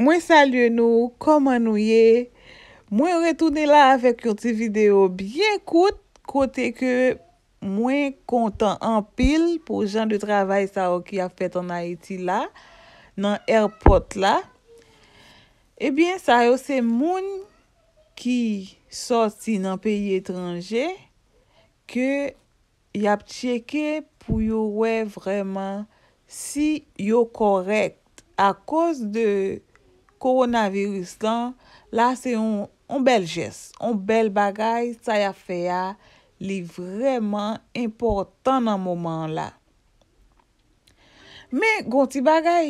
Mwen salye nou, koman nou ye? Mwen retoune la avèk yon ti video biye kout kote ke mwen kontan an pil pou jan de travay sa ok ya fèt an Haiti la nan airport la ebyen sa yo se moun ki sosi nan peyi etranje ke yap cheke pou yo wè vreman si yo korekt a kòz de koronaviristan, la se yon bel jes, yon bel bagay, sa ya feya, li vreman importan nan moman la. Me, gonti bagay,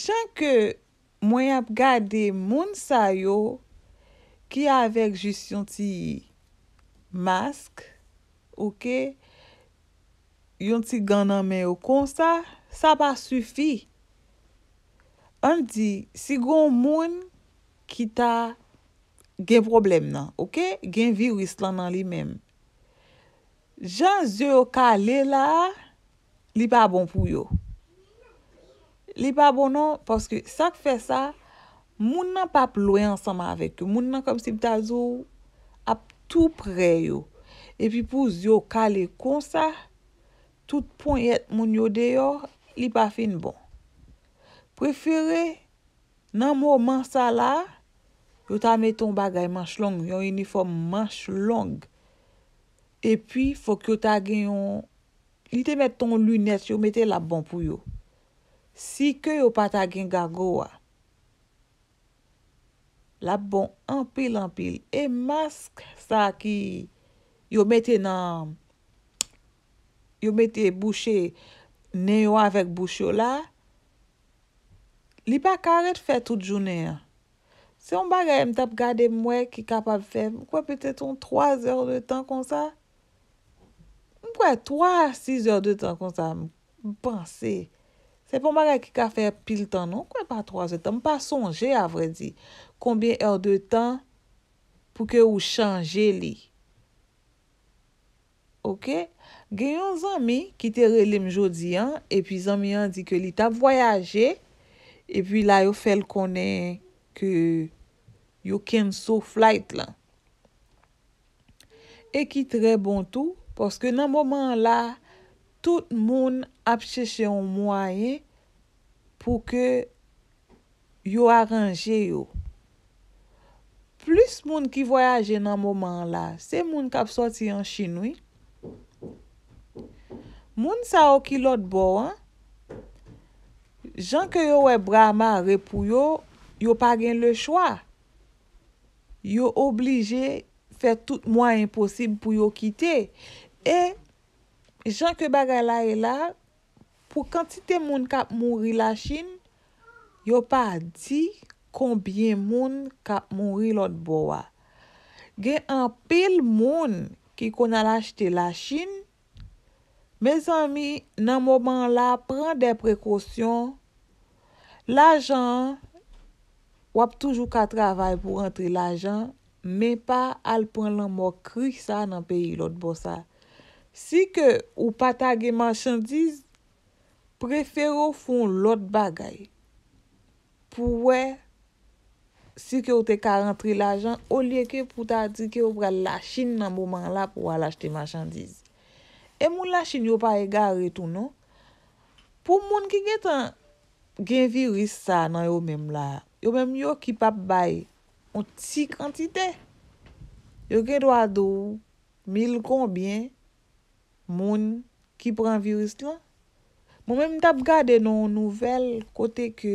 chan ke mwen ap gade moun sa yo, ki avek jis yon ti mask, ouke, yon ti gana men yo konsa, sa ba sufi, An di, si goun moun ki ta gen problem nan, ok? Gen virus lan nan li men. Jan zyo kale la, li pa bon pou yo. Li pa bon nan, porske sak fe sa, moun nan pa ploy ansama avek yo. Moun nan kom si pta zo ap tou pre yo. E pi pou zyo kale kon sa, tout pon yet moun yo deyo, li pa fin bon. Pwè fwere, nan mwò mansa la, yo ta met ton bagay mansh long, yon uniform mansh long. E pi, fwè ki yo ta gen yon, li te met ton lunet, yo mette la bon pou yo. Si ke yo pa ta gen gagowa, la bon anpil anpil. E mask sa ki yo mette nan, yo mette bouché, neyo avèk bouché la, Li pa karet fè tout jounè yon. Se yon bagay m tap gade mwe ki kapap fè, mwen kwa pwè pwè tè ton 3 zèr de tan kon sa? Mwen kwa 3-6 zèr de tan kon sa mwen panse? Se yon bagay ki kapap fè pil tan, mwen kwa pwa 3 zèr de tan? Mwen pa sonje avre di, konbyen zèr de tan pou ke ou chanje li? Ok? Gè yon zami ki te relèm jodi yon, e pi zami yon di ke li tap voyaje... E pi la yo fel konen ke yo ken sou flight lan. E ki tre bon tou. Poske nan moman la, tout moun ap cheche yon mwaye pou ke yo aranje yo. Plis moun ki voyaje nan moman la, se moun kap soti yon chinwi. Moun sa o ki lot bo an. jan ke yo we bra ma repou yo, yo pa gen le chwa. Yo oblije fe tout mwa imposib pou yo kite. E, jan ke baga la e la, pou kantite moun kap mouri la chine, yo pa di konbyen moun kap mouri lot bo wa. Gen an pil moun ki kon ala chite la chine, me zanmi, nan mouman la, pran de prekosyon L'ajan, wap toujou ka travay pou rentri l'ajan, men pa alpon lan mok kri sa nan peyi lot bo sa. Si ke ou patage manchandiz, prefero fon lot bagay. Pou we, si ke ou te ka rentri l'ajan, ou liye ke pou ta di ke ou pral lachin nan mouman la pou wala chete manchandiz. E moun lachin yo pa e gare tou nou, pou moun ki getan, gen viris sa nan yo menm la, yo menm yo ki pap bay, an ti kantite, yo gen do adou, mil konbyen, moun ki pran viris lwa. Moun menm tap gade nou nouvel, kote ke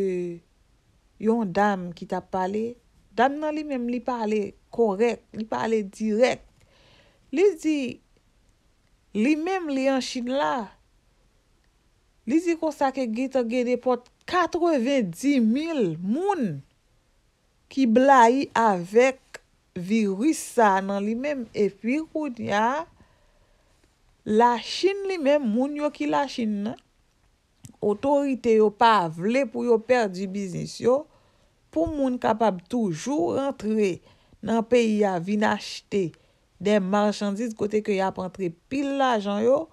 yon dam ki tap pale, dam nan li menm li pale korek, li pale direk, li zi, li menm li anchin la, li zi konsa ke gita gede pot karek, 90.000 moun ki bla yi avèk virus sa nan li mèm. E pi roun ya, la chine li mèm moun yo ki la chine nan. Otorite yo pa vle pou yo perdi biznis yo. Pou moun kapab toujou rentre nan peyi ya vinachte de marchandise kote ke ya prantre pil la jan yo.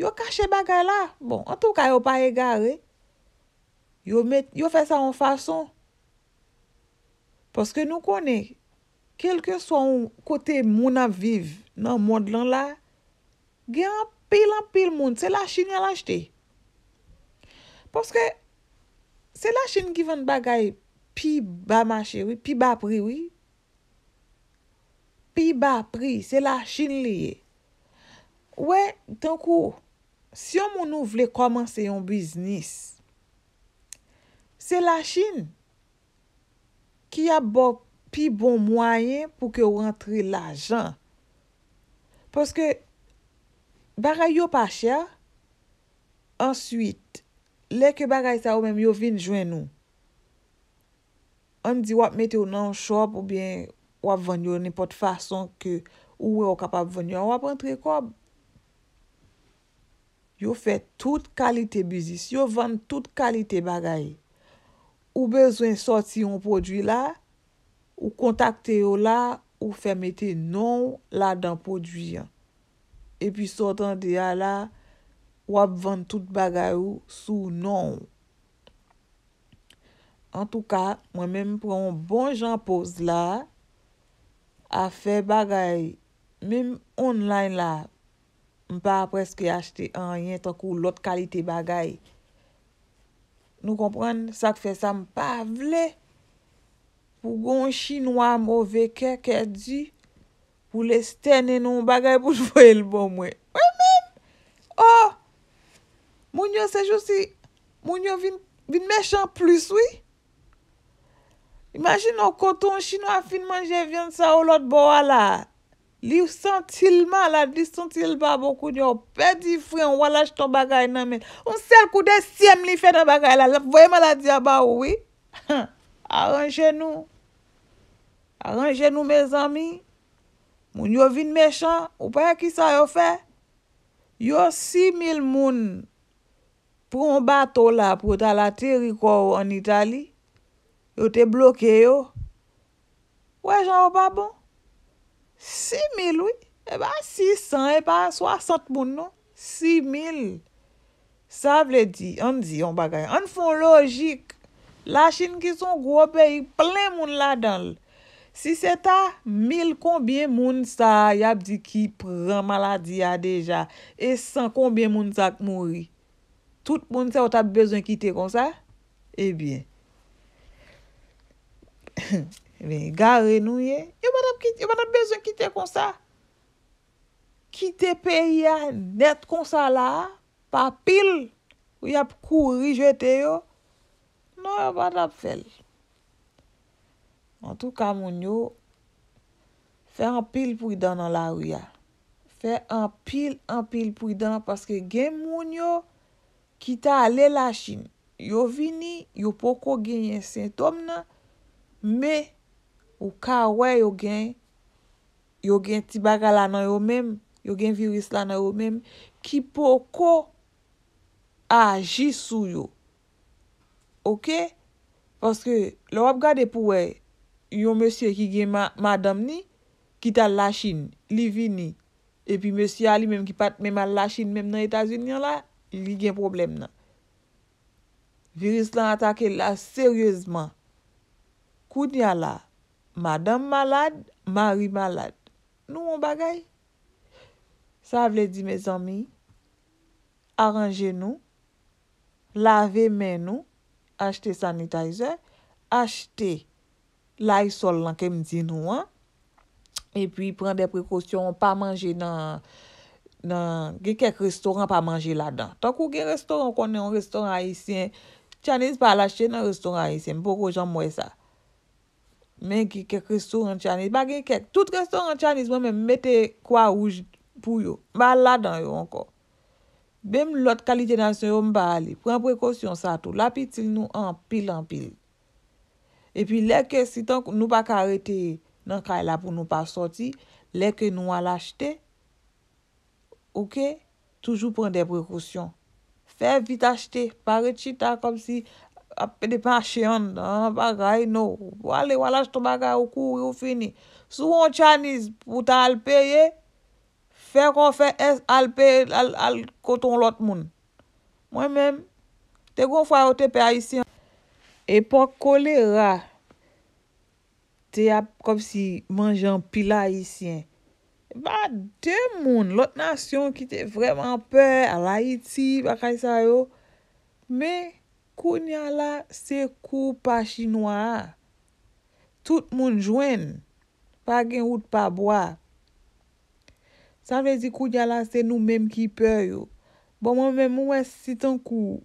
Yo kache bagay la, bon, an tou ka yo pa egare. yo fè sa an fason. Poske nou konè, kelke so an kote moun aviv nan moun dlan la, gen an pil an pil moun, se la chini an lachete. Poske, se la chini ki ven bagay, pi ba mache, pi ba pri, pi ba pri, se la chini liye. Ouè, tenkou, si yon moun nou vle komanse yon biznis, Se la chine ki a bop pi bon mwayen pou ke ou rentre la jan. Poske bagay yo pa chia, answit, le ke bagay sa ou men yo vin jwen nou. An di wap mette ou nan chop ou bien wap ven yo, nipot fason ke ou we wap kapap ven yo, an wap rentre kob. Yo fe tout kalite bizis, yo ven tout kalite bagay. Ou bezwen soti yon podwi la, ou kontakte yon la, ou fe mette nou la dan podwi. E pi sotan deya la, wap vande tout bagay ou sou nou. Non en tou ka, mwen menm pou yon bon jan pose la, a fe bagay. Menm online la, mpa apreske yon achete an, yon takou lot kalite bagay. Nou kompren sak fe sa m pa vle pou gon chinois mou veke ke di pou le stene nou bagay pou jvoye l bom we. Ou men, ou, oh, moun yo se jousi, moun yo vin mechan plus we. Imagin nou koton chinois finman je vyan sa ou lot bo wala a. Li yon sentilman la, di sentilman bon pou koun yon pedi fri, yon wala jiton bagay nan men. Yon sel kou de siyem li fè nan bagay la, voye man la diya ba ou, we? Arranje nou. Arranje nou, me zami. Moun yon vin mechan, ou pa ye ki sa yon fè? Yon si mil moun pou yon bato la, pou tala teri kou an Itali, yon te bloke yo. Wè jan wou babon? 6,000, oui? E ba, 600, e ba, 60 moun, non? 6,000. Sa vle di, an di, an bagay. An fon logik. La chine ki son grobe, y plen moun la dan l. Si se ta, 1,000, konbyen moun sa y ap di ki pran maladi ya deja. E 100, konbyen moun sa k mouri. Tout moun sa wot ap bezon kite kon sa? E eh bien. E bien. Ve yon gare nou ye. Yon ban ap bezon kite konsa. Kite pe yon net konsa la. Pa pil. Ou yon ap kou rije te yo. Non yon ban ap fel. En tout ka moun yo. Fe an pil pou yon danan la ou ya. Fe an pil, an pil pou yon danan. Paske gen moun yo. Kita ale la chine. Yo vini. Yo poko genyen sentom nan. Me genyen. Ou ka wè yo gen, yo gen tibag ala nan yo mem, yo gen virus lan nan yo mem, ki po ko aji sou yo. Ok? Paske, lò wap gade pou wè, yon mèsyè ki gen madam ni, ki tal la chine, li vi ni, e pi mèsyè a li mem ki pat mèman la chine mèm nan Etats-Union la, li gen problem nan. Virus lan atake la, seryèzman, koun ya la, Madame malade, Marie malade. Nou yon bagay. Sa vle di me zami. Arranje nou. Lave men nou. Achte sanitizer. Achte lai sol lan ke mdi nou an. E pi prende prekosyon. Pa manje nan. Ge kek restoran pa manje la dan. Tak ou ge restoran konen. Un restoran ayisyen. Chanez pa lache nan restoran ayisyen. Mpo ko jan mwe sa. Men gen kek krestorant chanis. Ba gen kek tout krestorant chanis. Mwen men mette kwa ouj pou yo. Ba la dan yo anko. Bem lot kalite nan se yo mba ali. Pren prekosyon sa to. La pitil nou anpil anpil. E pi lek ke si ton nou pa karete. Nan ka la pou nou pa sorti. Lek ke nou al achete. Ok. Toujou pren de prekosyon. Fè vit achete. Pare chita kom si... Ape de pa chen dan bagay nou. Wale wala jtou bagay ou kouri ou fini. Souwoun chanis pou ta alpeye. Fè kon fè alpeye al koton lot moun. Mwen men. Te goun fwa yo te pe Haitien. E po kolera. Te ap kop si manjan pila Haitien. E pa demoun lot nasyon ki te vreman pe. Al Haiti, baka yisayo. Me... Kou nyal la se kou pa chinois a. Tout moun jwen. Fagen wout pa bwa. San vezi kou nyal la se nou menm ki per yo. Bon mwen menm mwen sitan kou.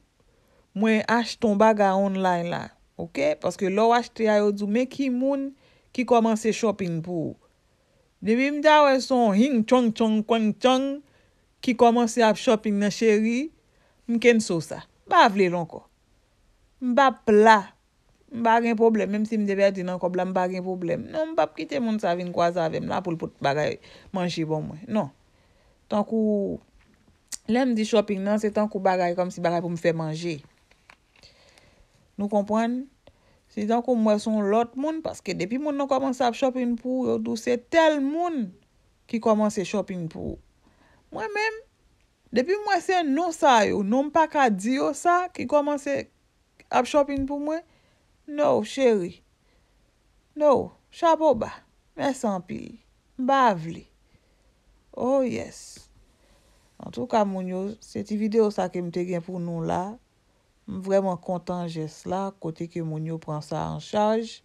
Mwen ashton baga online la. Ok? Paske lò ashte a yo zou menm ki moun ki komanse shopping pou. Demi mdya we son hing chong chong kong chong. Ki komanse ap shopping nan cheri. Mken sou sa. Ba vle lanko. Mbap la. Mbap gen problem. Mbap non, kite moun savin kwa savem la pou lpout bagay manji bon mwen. Non. Tan kou lèm di shopping nan, se tan kou bagay kom si bagay pou mfè manji. Nou kompwen? Se tan kou mwen son lot moun, paske depi moun nan komanse ap shopping pou, yo dou se tel moun ki komanse shopping pou. Mwen men, depi mwen se nou sa yo, nou mpa ka di yo sa ki komanse... apchopin pou mwen? Nou, chéri. Nou, chapo ba. Mè sanpil. Mbav li. Oh yes. An tou ka moun yo, se ti video sa ke mte gen pou nou la, m vreman kontan jes la, kote ke moun yo pran sa an chaj,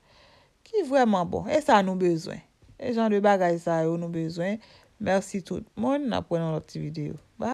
ki vreman bon. E sa nou bezwen. E jan de bagay sa yo nou bezwen. Mersi tout. Moun nan pren nan lot ti video. Ba.